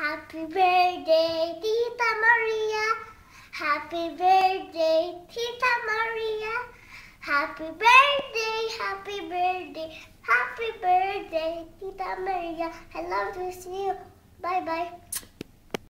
Happy birthday, Tita Maria. Happy birthday, Tita Maria. Happy birthday, happy birthday, happy birthday, Tita Maria. I love to see you. Bye bye.